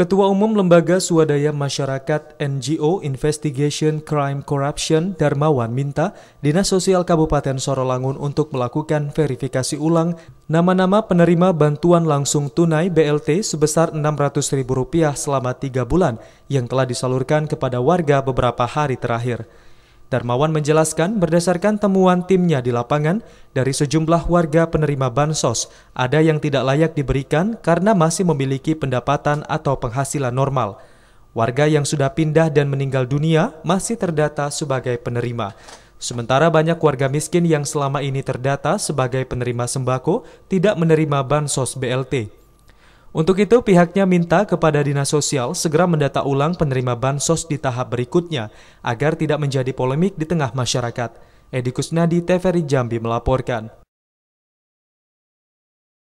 Ketua Umum Lembaga Swadaya Masyarakat NGO Investigation Crime Corruption Darmawan minta Dinas Sosial Kabupaten Sorolangun untuk melakukan verifikasi ulang nama-nama penerima bantuan langsung tunai BLT sebesar Rp600.000 selama tiga bulan yang telah disalurkan kepada warga beberapa hari terakhir. Darmawan menjelaskan berdasarkan temuan timnya di lapangan dari sejumlah warga penerima bansos, ada yang tidak layak diberikan karena masih memiliki pendapatan atau penghasilan normal. Warga yang sudah pindah dan meninggal dunia masih terdata sebagai penerima. Sementara banyak warga miskin yang selama ini terdata sebagai penerima sembako tidak menerima bansos BLT. Untuk itu, pihaknya minta kepada Dinas Sosial segera mendata ulang penerima bansos di tahap berikutnya agar tidak menjadi polemik di tengah masyarakat. Edi Kusnadi, TVRI Jambi melaporkan.